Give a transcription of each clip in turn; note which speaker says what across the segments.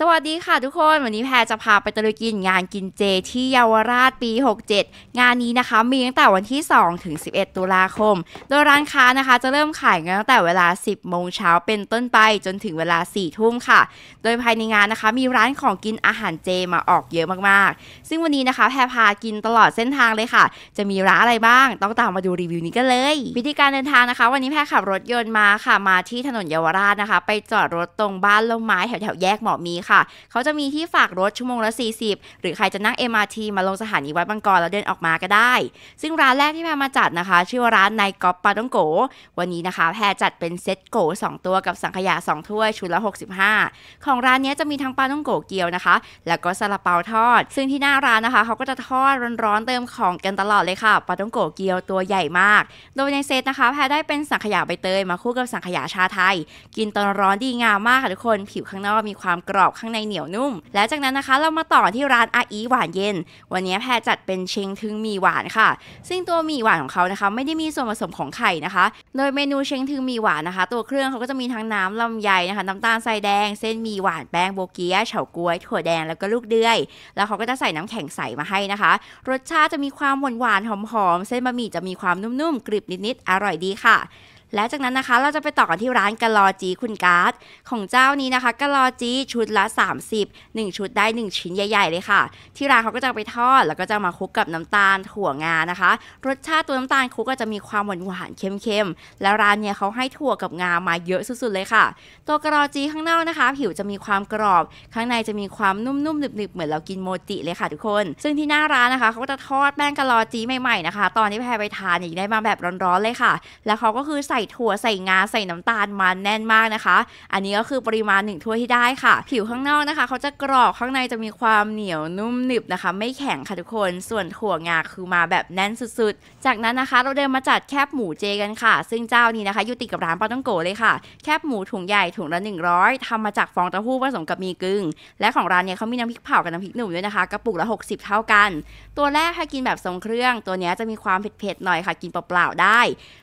Speaker 1: สวัสดีค่ะทุกคนวันนี้แพรจะพาไปตะลุยกินงานกินเจที่เยาวราชปี 67 งานนี้นะคะมีตั้งแต่วันที่2ถึง11 ตุลาคม โดยร้านค้านะคะจะเริ่มขายนตั้งแต่เวลา 10โมงเช้าเป็นต้นไปจนถึงเวลา 4 ทุ่มค่ะ โดยภายในงานนะคะ มีร้านของกินอาหารเจมาออกเยอะมากๆ ซึ่งวันนี้นะคะแพรพากินตลอดเส้นทางเลยค่ะ จะมีร้านอะไรบ้าง ต้องตามมาดูรีวิวนี้กันเลย วิธีการเดินทางนะคะ วันนี้แพรขับรถยนต์มาค่ะมาที่ถนนเยาวราชนะคะ ไปจอดรถตรงบ้านลมไม้แถวแถวแยกหมอมีค่ะเขาจะมีที่ฝากรถชั่วโมงละ 40 หรือใครจะนั่ง MRT มาลงสถานีวัดบางกรแล้วเดินออกมาก็ได้ ซึ่งร้านแรกที่แพรมาจัดนะคะ ชื่อว่าร้านนายก๊อปปาต้องโก วันนี้นะคะ แพรจัดเป็นเซตโก 2 ตัวกับสังขยา 2 ถ้วยชุดละ 65 ของร้านนี้จะมีทั้งปาต้องโกเกียวนะคะ แล้วก็ซาลาเปาทอด ซึ่งที่หน้าร้านนะคะ เขาก็จะทอดร้อนๆเติมของกันตลอดเลยค่ะปาต้องโกเกียวตัวใหญ่มาก โดยในเซตนะคะ แพรได้เป็นสังขยาใบเตยมาคู่กับสังขยาชาไทย กินตอนร้อนดีงามมากค่ะทุกคน ผิวข้างนอกมีความกรอบอบข้างในเหนียวนุ่ม และจากนั้นนะคะ เรามาต่อที่ร้านอาอีหวานเย็น วันนี้แพรจัดเป็นเชงทึงมีหวานค่ะ ซึ่งตัวมีหวานของเขานะคะ ไม่ได้มีส่วนผสมของไข่นะคะ โดยเมนูเชงทึงมีหวานนะคะ ตัวเครื่องเขาก็จะมีทั้งน้ำลำไยนะคะน้ำตาลทรายแดง เส้นมีหวานแป้งโบเกียเฉาก้วย ถั่วแดงแล้วก็ลูกเดือย แล้วเขาก็จะใส่น้ำแข็งใสมาให้นะคะ รสชาติจะมีความหวานหหอมๆ เส้นบะหมี่จะมีความนุ่มๆกริบนิดๆอร่อยดีค่ะและจากนั้นนะคะเราจะไปต่อกันที่ร้านกะลอจีคุณการ์ดของเจ้านี้นะคะ กะลอจีชุดละ 30 1 ชุดได้ 1 ชิ้นใหญ่ ๆ เลยค่ะ ที่ร้านเขาก็จะไปทอดแล้วก็จะมาคลุกกับน้ำตาลถั่วงานะคะ รสชาติตัวน้ำตาลคลุกก็จะมีความหวานๆเค็มๆแล้วร้านเนี่ยเขาให้ถั่วกับงามาเยอะสุดๆเลยค่ะ ตัวกะลอจีข้างนอกนะคะ ผิวจะมีความกรอบข้างในจะมีความนุ่มๆหนึบๆเหมือนเรากินโมจิเลยค่ะทุกคน ซึ่งที่หน้าร้านนะคะเขาก็จะทอดแป้งกะลอจีใหม่ๆนะคะตอนที่แพรไปทานอยีางได้มาแบบร้อนๆเลยค่ะแล้วเขาก็คือใส่ถั่วใส่งาใส่น้ำตาลมาแน่นมากนะคะ อันนี้ก็คือปริมาณ1ถ้วยที่ได้ค่ะ ผิวข้างนอกนะคะเขาจะกรอบ ข้างในจะมีความเหนียวนุ่มหนึบนะคะ ไม่แข็งค่ะทุกคน ส่วนถั่วงาคือมาแบบแน่นสุดๆ จากนั้นนะคะเราเดินมาจัดแคบหมูเจกันค่ะ ซึ่งเจ้านี้นะคะอยู่ติดกับร้านปาต้องโกเลยค่ะแคบหมูถุงใหญ่ถุงละ 100 ทำมาจากฟองเต้าหู้ผสมกับมีกึ่งและของร้านเนี่ยเขามีน้ำพริกเผากับน้ำพริกหนุ่มด้วยนะคะกระปุกละ60 เท่ากัน ตัวแรกถ้ากินแบบทรงเครื่อง ตัวนี้จะมีความเผ็ดๆหน่อยค่ะ กินเปล่าๆได้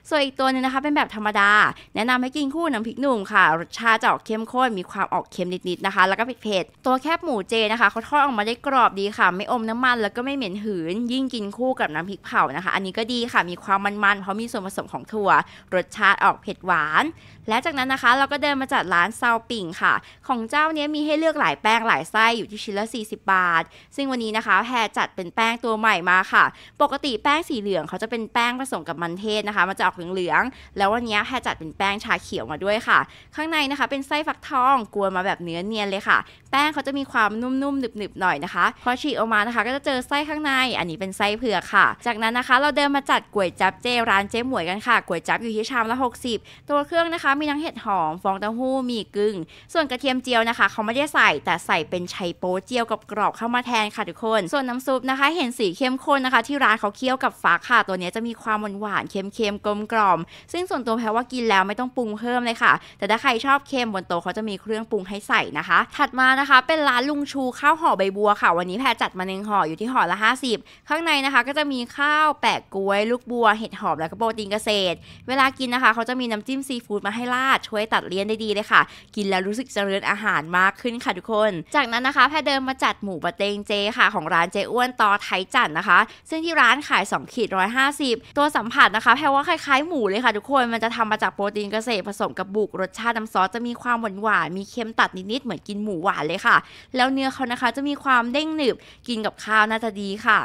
Speaker 1: ส่วนอีกตัวนึงนะคะเป็นแบบธรรมดา แนะนำให้กินคู่น้ำพริกหนุ่มค่ะรสชาติจะออกเข้มข้นมีความออกเค็มนิดๆนะคะ แล้วก็เผ็ดๆตัวแคบหมูเจนะคะเขาทอดออกมาได้กรอบดีค่ะ ไม่อมน้ำมันแล้วก็ไม่เหม็นหืน ยิ่งกินคู่กับน้ำพริกเผานะคะ อันนี้ก็ดีค่ะมีความมันๆเพราะมีส่วนผสมของถั่ว รสชาติออกเผ็ดหวาน และจากนั้นนะคะ เราก็เดินมาจัดร้านซาวปิ่งค่ะ ของเจ้านี้มีให้เลือกหลายแป้งหลายไส้อยู่ที่ชิ้นละ40 บาท ซึ่งวันนี้นะคะแพรจัดเป็นแป้งตัวใหม่มาค่ะ ปกติแป้งสีเหลืองเขาจะเป็นแป้งผสมกับมันเทศนะคะมันจะออกเหลืองๆแล้ววัันนี้แรจัดเป็นแป้ง ชาเขียวมาด้วยค่ะ ข้างในนะคะเป็นไส้ฟักทองกวนมาแบบเนื้อเนียนเลยค่ะ แป้งเขาจะมีความนุ่มๆหนึบๆหน่อยนะคะ พอฉีกออกมานะคะก็จะเจอไส้ข้างใน อันนี้เป็นไส้เผือกค่ะ จากนั้นนะคะเราเดินมาจัดก๋วยจับเจร้านเจ๊หมวยกันค่ะ ก๋วยจับอยู่ที่ชามละ60 ตัวเครื่องนะคะ มีทั้งเห็ดหอมฟองเต้าหู้มีกึ่ง ส่วนกระเทียมเจียวนะคะเขาไม่ได้ใส่แต่ใส่เป็นไชโป๊เจียวกับกรอบเข้ามาแทนค่ะทุกคน ส่วนน้ำซุปนะคะเห็นสีเข้มข้นนะคะ ที่ร้านเขาเคี่ยวกับฟักค่ะ ตัวนี้จะมีความหวานเค็มๆกลมกล่อมซึ่งส่วนนตัวแพรว่ากินแล้วไม่ต้องปรุงเพิ่มเลยค่ะ แต่ถ้าใครชอบเค็มบนโต๊ะเขาจะมีเครื่องปรุงให้ใส่นะคะ ถัดมานะคะเป็นร้านลุงชูข้าวห่อใบบัวค่ะ วันนี้แพรจัดมาหนึ่งห่ออยู่ที่ห่อละ 50 ข้างในนะคะก็จะมีข้าวแปะกล้วย ลูกบัวเห็ดหอมแล้วก็โปรตีนเกษตร เวลากินนะคะเขาจะมีน้ำจิ้มซีฟู้ดมาให้ราด ช่วยตัดเลี่ยนได้ดีเลยค่ะ กินแล้วรู้สึกเจริญอาหารมากขึ้นค่ะทุกคน จากนั้นนะคะ แพรเดินมาจัดหมูปะเตงเจค่ะ ของร้านเจอ้วนตอไทยจันนะคะ ซึ่งที่ร้านขาย2ขีด150 ตัวสัมผัสนะคะ แพรว่าคล้ายๆหมูเลยค่ะทุกคนมันจะทำมาจากโปรตีนเกษตรผสมกับบุก รสชาติน้ำซอสจะมีความหวานหวานมีเค็มตัดนิดๆเหมือนกินหมูหวานเลยค่ะ แล้วเนื้อเขานะคะจะมีความเด้งหนึบ กินกับข้าวน่าจะดีค่ะ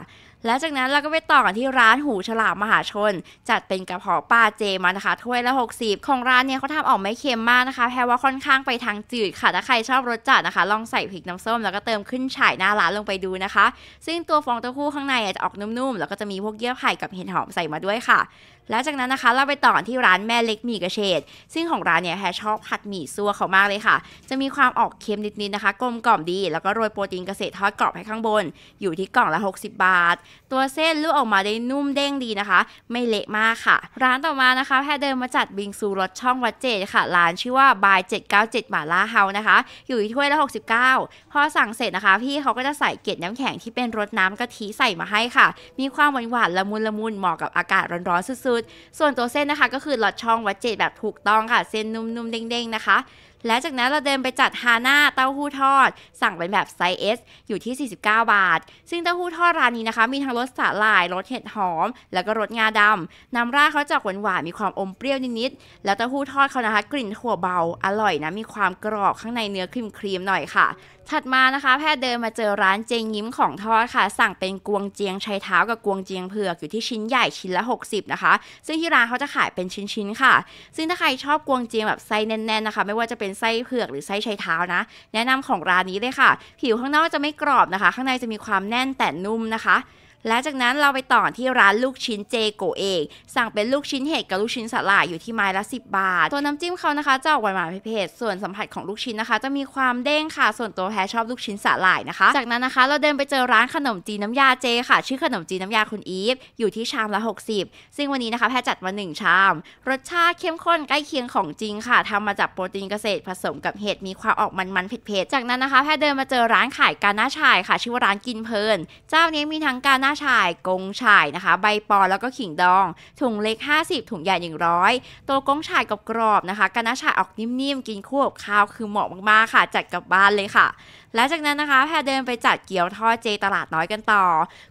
Speaker 1: แล้วจากนั้นเราก็ไปต่อกันที่ร้านหูฉลามมหาชน จัดเป็นกระเพาะปลาเจมานะคะถ้วยละ 60 ของร้านเนี่ยเขาทำออกไม่เค็มมากนะคะ แพรว่าค่อนข้างไปทางจืดค่ะ ถ้าใครชอบรสจัดนะคะ ลองใส่พริกน้ำส้มแล้วก็เติมขึ้นฉ่ายหน้าร้านลงไปดูนะคะ ซึ่งตัวฟองเต้าหู้ข้างในจะออกนุ่มๆ แล้วก็จะมีพวกเยื่อไผ่กับเห็ดหอมใส่มาด้วยค่ะแล้วจากนั้นนะคะเราไปต่อที่ร้านแม่เล็กหมี่กระเฉดซึ่งของร้านเนี่ยแพรชอบผัดหมี่ซัวเขามากเลยค่ะ จะมีความออกเค็มนิดๆนะคะ กลมกล่อมดีแล้วก็โรยโปรตีนเกษตรทอดกรอบให้ข้างบน อยู่ที่กล่องละ60 บาทตัวเส้นลูกออกมาได้นุ่มเด้งดีนะคะ ไม่เละมากค่ะ ร้านต่อมานะคะแพทเดินมาจัดบิงซูรสช่องวัดเจดค่ะ ร้านชื่อว่าบาย 797หมาล่าเฮานะคะ อยู่ที่ถ้วยละ69 พอสั่งเสร็จนะคะ พี่เขาก็จะใส่เกล็ดน้ำแข็งที่เป็นรสน้ำกะทิใส่มาให้ค่ะ มีความหวานๆละมุน ละมุนเหมาะกับอากาศร้อนๆสุดๆ ส่วนตัวเส้นนะคะก็คือรสช่องวัดเจดแบบถูกต้องค่ะเส้นนุ่มๆเด้งๆนะคะและจากนั้นเราเดินไปจัดฮาน่าเต้าหู้ทอด สั่งเป็นแบบไซส์เอยู่ที่ 49 บาท ซึ่งเต้าหู้ทอดร้านนี้นะคะ มีทั้งรสสาหร่ายรสเห็ดหอม แล้วก็รสงาดำน้ำราดเขาจะหวานหวานมีความอมเปรี้ยวนิด ๆ แล้วเต้าหู้ทอดเขานะคะ กลิ่นถั่วเบาอร่อยนะมีความกรอบข้างในเนื้อครีม ๆ หน่อยค่ะถัดมานะคะแพทย์เดินมาเจอร้านเจงยิ้มของทอดค่ะ สั่งเป็นกวงเจียงชัยเท้ากับกวงเจียงเผือกอยู่ที่ชิ้นใหญ่ชิ้นละ60นะคะ ซึ่งที่ร้านเขาจะขายเป็นชิ้นๆค่ะ ซึ่งถ้าใครชอบกวงเจียงแบบไส้แน่นๆนะคะ ไม่ว่าจะเป็นไส้เผือกหรือไส้ชัยเท้านะแนะนำของร้านนี้เลยค่ะ ผิวข้างนอกจะไม่กรอบนะคะ ข้างในจะมีความแน่นแต่นุ่มนะคะและจากนั้นเราไปต่อที่ร้านลูกชิ้นเจโกเองสั่งเป็นลูกชิ้นเห็ดกับลูกชิ้นสลายอยู่ที่ไม้ละ10 บาทตัวน้ำจิ้มเขานะคะจะออกหวานๆเผ็ดส่วนสัมผัสของลูกชิ้นนะคะ จะมีความเด้งค่ะส่วนตัวแพ้ชอบลูกชิ้นสลายนะคะ จากนั้นนะคะเราเดินไปเจอร้านขนมจีนน้ายาเจค่ะ ชื่อขนมจีนน้ายาคุณอีฟอยู่ที่ชามละ 60 ซึ่งวันนี้นะคะแพ้จัดมา1ชาม รสชาติเข้มข้นใกล้เคียงของจริงค่ะ ทำมาจากโปรตีนเกษตรผสมกับเห็ดมีความออกมันๆเผ็ดๆจากนั้นนะคะแพ้เดินมาเจอร้านขายกาหน้าชายค่ะชื่อว่าร้านกินเพลิน เจ้านี้มีทั้งกาหน้าชายกงช่ายนะคะ ใบปอแล้วก็ขิงดองถุงเล็ก50 ถุงใหญ่100 ตัวกงช่ายกรอบๆนะคะกะนาช่ายออกนิ่มๆ กินคู่กับข้าวคือเหมาะมากๆค่ะ จัดกลับบ้านเลยค่ะหลังจากนั้นนะคะแพรเดินไปจัดเกี๊ยวทอดเจตลาดน้อยกันต่อ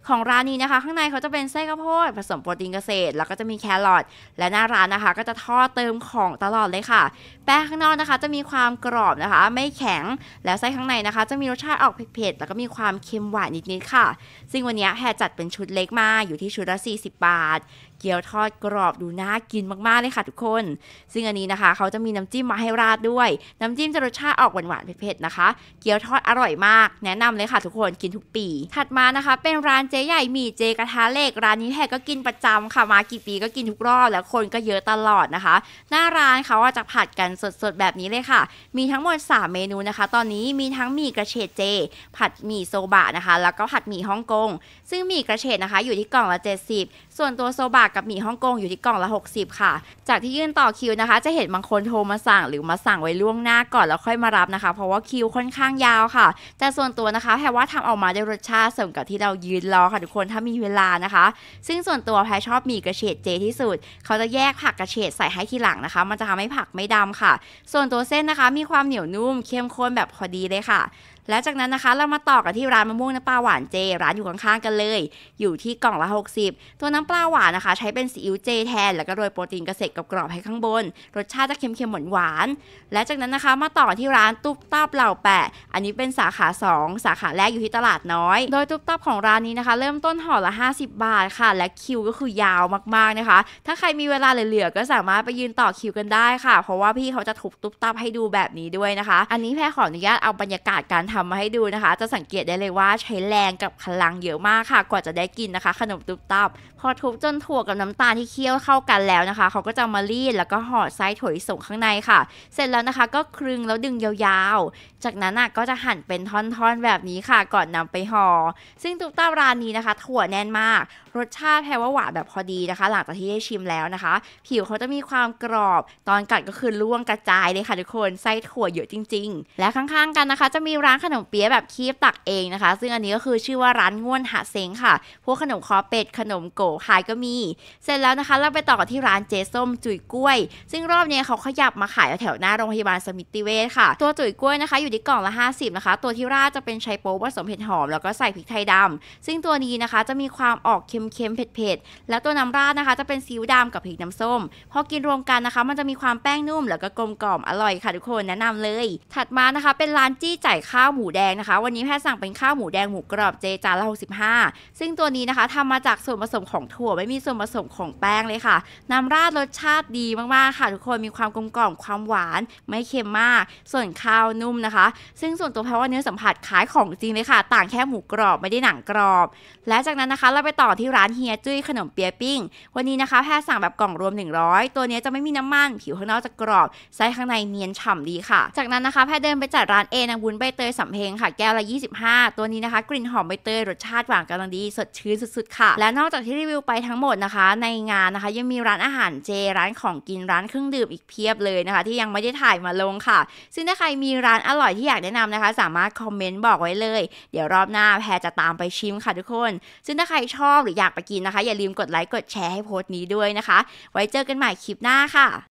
Speaker 1: ของร้านนี้นะคะ ข้างในเขาจะเป็นไส้ข้าวโพดผสมโปรตีนเกษตรแล้วก็จะมีแครอทและหน้าร้านนะคะ ก็จะทอดเติมของตลอดเลยค่ะ แป้งข้างนอกนะคะ จะมีความกรอบนะคะ ไม่แข็งและไส้ข้างในนะคะจะมีรสชาติออกเผ็ดๆแล้วก็มีความเค็มหวานนิดๆค่ะ ซึ่งวันนี้แพรจัดเป็นชุดเล็กมาอยู่ที่ชุดละ 40 บาทเกี๊ยวทอดกรอบดูน่ากินมากๆเลยค่ะ ทุกคนซึ่งอันนี้นะคะ เขาจะมีน้ำจิ้มมาให้ราดด้วยน้ำจิ้มจะรสชาติออกหวานๆเผ็ดๆนะคะ เกี๊ยวทอดอร่อยมาก แนะนำเลยค่ะทุกคนกินทุกปี ถัดมานะคะ เป็นร้านเจ๊ใหญ่หมี่เจกระทะเหล็กร้านนี้แท้ก็กินประจำค่ะมากี่ปีก็กินทุกรอบแล้วคนก็เยอะตลอดนะคะ หน้าร้านเขาจะผัดกันสดๆแบบนี้เลยค่ะ มีทั้งหมด 3 เมนูนะคะ ตอนนี้มีทั้งหมี่กระเฉดเจ ผัดหมี่โซบะนะคะ แล้วก็ผัดหมี่ฮ่องกงซึ่งหมี่กระเฉดนะคะ อยู่ที่กล่องละ70ส่วนตัวโซบะกับหมี่ฮ่องกงอยู่ที่กล่องละ 60 ค่ะ จากที่ยื่นต่อคิวนะคะ จะเห็นบางคนโทรมาสั่งหรือมาสั่งไว้ล่วงหน้าก่อนแล้วค่อยมารับนะคะ เพราะว่าคิวค่อนข้างยาวค่ะ แต่ส่วนตัวนะคะแพรว่าทำออกมาได้รสชาติสมกับที่เรายืนรอค่ะทุกคนถ้ามีเวลานะคะ ซึ่งส่วนตัวแพรชอบหมี่กระเฉดเจที่สุด เขาจะแยกผักกระเฉดใส่ให้ทีหลังนะคะ มันจะทำให้ผักไม่ดำค่ะ ส่วนตัวเส้นนะคะมีความเหนียวนุ่มเข้มข้นแบบพอดีเลยค่ะแลวจากนั้นนะคะ เรามาต่อกันที่ร้านมะม่วงน้ำปลาหวานเจ ร้านอยู่ข้างๆกันเลย อยู่ที่กล่องละ 60 ตัวน้ำปลาหวานนะคะ ใช้เป็นซีอิ๊วเจแทน แล้วก็โรยโปรตีนเกษตรกรอบให้ข้างบน รสชาติจะเค็มๆหวานหวานและจากนั้นนะคะมาต่อที่ร้านตุ๊บตับเหล่าแปะอันนี้เป็นสาขา 2 สาขาแรกอยู่ที่ตลาดน้อย โดย ตุ๊บตับของร้านนี้นะคะ เริ่มต้นห่อละ 50 บาทค่ะ และคิวก็คือยาวมากๆนะคะถ้าใครมีเวลาเหลือๆก็สามารถไปยืนต่อคิวกันได้ค่ะ เพราะว่าพี่เขาจะถูกตุ๊บตับให้ดูแบบนี้ด้วยนะคะ อันนี้แพรขออนุญาตเอาบรรยากาศการทำมาให้ดูนะคะ จะสังเกตได้เลยว่าใช้แรงกับพลังเยอะมากค่ะ กว่าจะได้กินนะคะขนมตุบตับพอทุบจนถั่วกับน้ำตาลที่เคี่ยวเข้ากันแล้วนะคะ เขาก็จะมารีด แล้วก็ห่อไส้ถั่วส่งข้างในค่ะ เสร็จแล้วนะคะก็คลึงแล้วดึงยาวจากนั้นก็จะหั่นเป็นท่อน ๆแบบนี้ค่ะ ก่อนนำไปห่อซึ่งตุ๊กตาร้านนี้นะคะ ถั่วแน่นมาก รสชาติแพรว่าหวานแบบพอดีนะคะ หลังจากที่ได้ชิมแล้วนะคะ ผิวเขาจะมีความกรอบตอนกัดก็คือล่วงกระจายเลยค่ะทุกคนไส้ถั่วเยอะจริงๆ และข้าง ๆ กันนะคะ จะมีร้านขนมเปี๊ยะแบบคีบตักเองนะคะ ซึ่งอันนี้ก็คือชื่อว่าร้านง่วนหาเซงค่ะ พวกขนมคอเป็ดขนมโกขายก็มีเสร็จแล้วนะคะ เราไปต่อกันที่ร้านเจส้มจุ๋ยกล้วย ซึ่งรอบนี้เขาขยับมาขายแถวหน้าโรงพยาบาลสมิติเวชค่ะตัวจุ๋ยกล้วยนะคะอยู่ลิกกล่องละ 50นะคะ ตัวที่ราจะเป็นไชโป๊ผสมเผ็ดหอมแล้วก็ใส่พริกไทยดำซึ่งตัวนี้นะคะจะมีความออกเค็มๆ เผ็ดๆ แล้วตัวน้ำราดนะคะ จะเป็นซีอิ๊วดำกับพริกน้ำส้มพอกินรวมกันนะคะมันจะมีความแป้งนุ่มแล้วก็กลมกล่อมอร่อยค่ะทุกคนแนะนำเลย ถัดมานะคะ เป็นร้านจี้จ่ายข้าวหมูแดงนะคะ วันนี้แพทย์สั่งเป็นข้าวหมูแดงหมูกรอบเจจานละ65ซึ่งตัวนี้นะคะทำมาจากส่วนผสมของถั่วไม่มีส่วนผสมของแป้งเลยค่ะน้ำราดรสชาติดีมากๆค่ะทุกคนมีความกลมกล่อมความหวานไม่เค็มมาก ส่วนข้าวนุ่มนะคะซึ่งส่วนตัวแพ้ว่าเนื้อสัมผัสคล้ายของจริงเลยค่ะ ต่างแค่หมูกรอบไม่ได้หนังกรอบ และจากนั้นนะคะเราไปต่อที่ร้านเฮียจุ้ยขนมเปี๊ยปิ้ง วันนี้นะคะ แพ้สั่งแบบกล่องรวม 100 ตัวนี้จะไม่มีน้ำมันผิวข้างนอกจะกรอบ ไส้ข้างในเนียนฉ่ำดีค่ะ จากนั้นนะคะ แพ้เดินไปจัดร้านเอนางบุญ ใบเตยสำเพ็งค่ะแก้วละ25 ตัวนี้นะคะกลิ่นหอมใบเตยรสชาติหวานกำลังดีสดชื่นสุดๆค่ะ และนอกจากที่รีวิวไปทั้งหมดนะคะ ในงานนะคะยังมีร้านอาหารเจร้านของกินร้านเครื่องดื่มอีกเพียบเลยนะคะที่ยังไม่ได้ถ่ายมาลงค่ะ ซึ่งถ้าใครมีร้านอร่อยที่อยากแนะนำนะคะสามารถคอมเมนต์บอกไว้เลย เดี๋ยวรอบหน้าแพรจะตามไปชิมค่ะทุกคน ซึ่งถ้าใครชอบหรืออยากไปกินนะคะ อย่าลืมกดไลค์กดแชร์ให้โพสต์นี้ด้วยนะคะ ไว้เจอกันใหม่คลิปหน้าค่ะ